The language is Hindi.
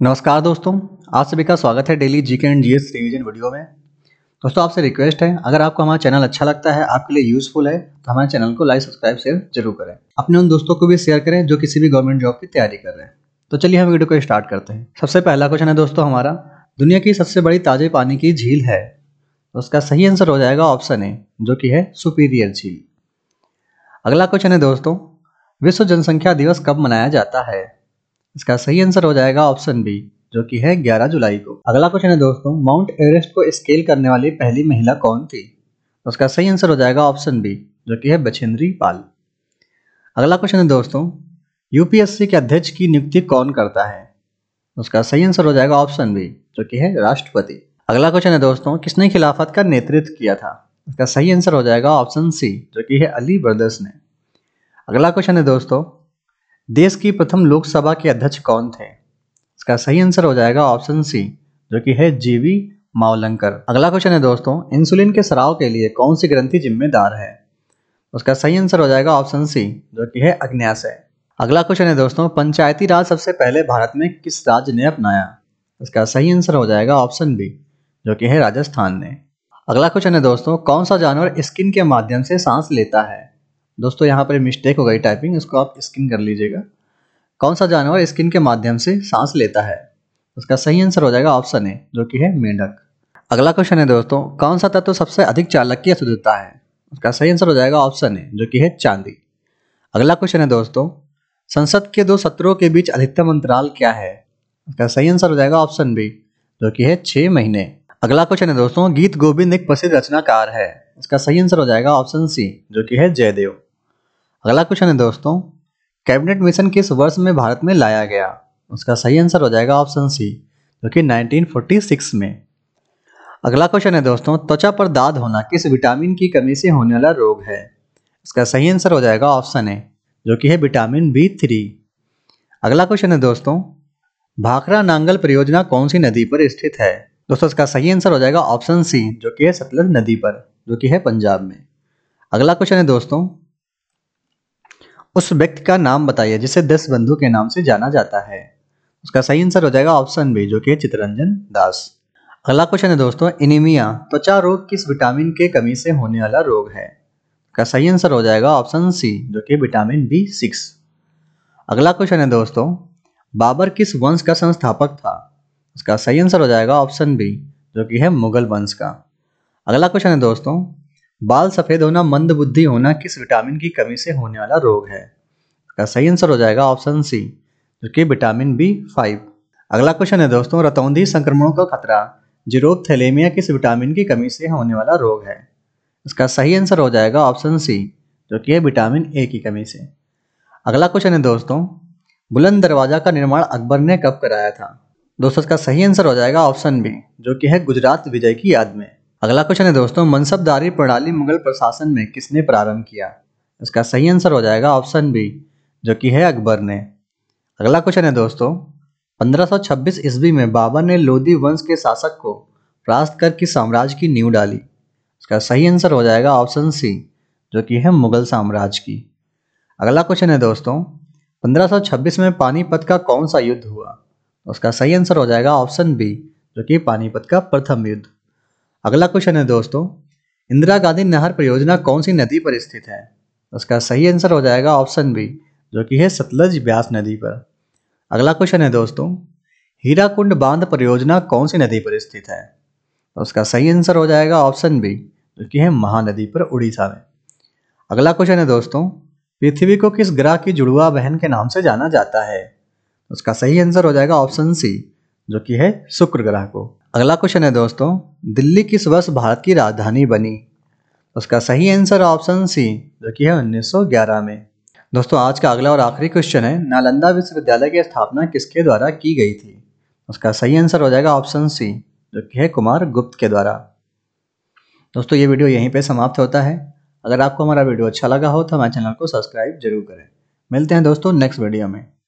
नमस्कार दोस्तों आप सभी का स्वागत है daily GK and GS revision video में दोस्तों आपसे रिक्वेस्ट है अगर आपको हमारा चैनल अच्छा लगता है आपके लिए यूजफुल है तो हमारे चैनल को लाइक सब्सक्राइब शेयर जरूर करें अपने उन दोस्तों को भी शेयर करें जो किसी भी गवर्नमेंट जॉब की तैयारी कर रहे हैं तो चलिए हम वीडियो को स्टार्ट करते हैं सबसे पहला क्वेश्चन है दोस्तों हमारा दुनिया की सबसे बड़ी ताजे पानी की झील है तो उसका सही आंसर हो जाएगा ऑप्शन ए जो कि है सुपीरियर झील अगला क्वेश्चन है दोस्तों विश्व जनसंख्या दिवस कब मनाया जाता है इसका सही आंसर हो जाएगा ऑप्शन बी जो कि है 11 जुलाई को अगला क्वेश्चन है दोस्तों माउंट एवरेस्ट को स्केल करने वाली पहली महिला कौन थी तो उसका सही आंसर हो जाएगा ऑप्शन बी जो कि है बछेंद्री पाल अगला क्वेश्चन है दोस्तों यूपीएससी के अध्यक्ष की नियुक्ति कौन करता है तो उसका सही आंसर हो जाएगा ऑप्शन बी जो कि है राष्ट्रपति अगला क्वेश्चन है दोस्तों किसने खिलाफत का नेतृत्व किया था उसका सही आंसर हो जाएगा ऑप्शन सी जो कि है अली ब्रदर्स ने अगला क्वेश्चन है दोस्तों देश की प्रथम लोकसभा के अध्यक्ष कौन थे इसका सही आंसर हो जाएगा ऑप्शन सी जो कि है जीवी मावलंकर अगला क्वेश्चन है दोस्तों इंसुलिन के सराव के लिए कौन सी ग्रंथि जिम्मेदार है उसका सही आंसर हो जाएगा ऑप्शन सी जो कि है अग्न्याशय अगला क्वेश्चन है दोस्तों पंचायती राज सबसे पहले भारत में किस राज्य ने अपनाया इसका सही आंसर हो जाएगा ऑप्शन बी जो कि है राजस्थान ने अगला क्वेश्चन है दोस्तों कौन सा जानवर स्किन के माध्यम से सांस लेता है दोस्तों यहाँ पर मिस्टेक हो गई टाइपिंग इसको आप स्किन कर लीजिएगा कौन सा जानवर स्किन के माध्यम से सांस लेता है उसका सही आंसर हो जाएगा ऑप्शन ए जो कि है मेंढक अगला क्वेश्चन है दोस्तों कौन सा तत्व तो सबसे अधिक चालक की अशुद्धता है उसका सही आंसर हो जाएगा ऑप्शन ए जो कि है चांदी अगला क्वेश्चन है दोस्तों संसद के दो सत्रों के बीच अधिकतम अंतराल क्या है उसका सही आंसर हो जाएगा ऑप्शन बी जो कि है छः महीने अगला क्वेश्चन है दोस्तों गीत गोविंद एक प्रसिद्ध रचनाकार है उसका सही आंसर हो जाएगा ऑप्शन सी जो कि है जयदेव अगला क्वेश्चन है दोस्तों कैबिनेट मिशन किस वर्ष में भारत में लाया गया उसका सही आंसर हो जाएगा ऑप्शन सी जो कि नाइनटीन में अगला क्वेश्चन है दोस्तों त्वचा पर दाद होना किस विटामिन की कमी से होने वाला रोग है इसका सही आंसर हो जाएगा ऑप्शन ए जो कि है विटामिन बी थ्री अगला क्वेश्चन है दोस्तों भाखरा नांगल परियोजना कौन सी नदी पर स्थित है दोस्तों इसका सही आंसर हो जाएगा ऑप्शन सी जो कि है सतलज नदी पर जो कि है पंजाब में अगला क्वेश्चन है दोस्तों उस व्यक्ति का नाम बताइए जिसे दस बंधु के नाम से जाना जाता है उसका सही आंसर हो जाएगा ऑप्शन बी जो कि चित्रंजन दास अगला क्वेश्चन है दोस्तों एनीमिया त्वचा तो रोग किस विटामिन के कमी से होने वाला रोग है का सही आंसर हो जाएगा ऑप्शन सी जो कि विटामिन बी सिक्स अगला क्वेश्चन है दोस्तों बाबर किस वंश का संस्थापक था उसका सही आंसर हो जाएगा ऑप्शन बी जो कि है मुगल वंश का अगला क्वेश्चन है दोस्तों बाल सफेद होना मंद बुद्धि होना किस विटामिन की कमी से होने वाला रोग है इसका सही आंसर हो जाएगा ऑप्शन सी जो कि विटामिन बी फाइव अगला क्वेश्चन है दोस्तों रतौंधी संक्रमणों का खतरा जीरोप थैलेमिया किस विटामिन की कमी से होने वाला रोग है इसका सही आंसर हो जाएगा ऑप्शन सी जो कि है विटामिन ए की कमी से अगला क्वेश्चन है दोस्तों बुलंद दरवाजा का निर्माण अकबर ने कब कराया था दोस्तों इसका सही आंसर हो जाएगा ऑप्शन बी जो कि है गुजरात विजय की याद में अगला क्वेश्चन है दोस्तों मनसबदारी प्रणाली मुगल प्रशासन में किसने प्रारंभ किया इसका सही आंसर हो जाएगा ऑप्शन बी जो कि है अकबर ने अगला क्वेश्चन है दोस्तों 1526 ईस्वी में बाबर ने लोधी वंश के शासक को परास्त कर किस साम्राज्य की नींव डाली इसका सही आंसर हो जाएगा ऑप्शन सी जो कि है मुगल साम्राज्य की अगला क्वेश्चन है दोस्तों 1526 में पानीपत का कौन सा युद्ध हुआ उसका सही आंसर हो जाएगा ऑप्शन बी जो कि पानीपत का प्रथम युद्ध अगला क्वेश्चन है दोस्तों इंदिरा गांधी नहर परियोजना कौन सी नदी पर स्थित है उसका सही आंसर हो जाएगा ऑप्शन बी जो कि है सतलज ब्यास नदी पर अगला क्वेश्चन है दोस्तों हीराकुंड बांध परियोजना कौन सी नदी पर स्थित है उसका सही आंसर हो जाएगा ऑप्शन बी जो कि है महानदी पर उड़ीसा में अगला क्वेश्चन है दोस्तों पृथ्वी को किस ग्रह की जुड़वा बहन के नाम से जाना जाता है उसका सही आंसर हो जाएगा ऑप्शन सी जो कि है शुक्र ग्रह को अगला क्वेश्चन है दोस्तों दिल्ली किस वर्ष भारत की राजधानी बनी उसका सही आंसर ऑप्शन सी जो कि है 1911 में दोस्तों आज का अगला और आखिरी क्वेश्चन है नालंदा विश्वविद्यालय की स्थापना किसके द्वारा की गई थी उसका सही आंसर हो जाएगा ऑप्शन सी जो कि है कुमार गुप्त के द्वारा दोस्तों ये वीडियो यहीं पर समाप्त होता है अगर आपको हमारा वीडियो अच्छा लगा हो तो हमारे चैनल को सब्सक्राइब जरूर करें मिलते हैं दोस्तों नेक्स्ट वीडियो में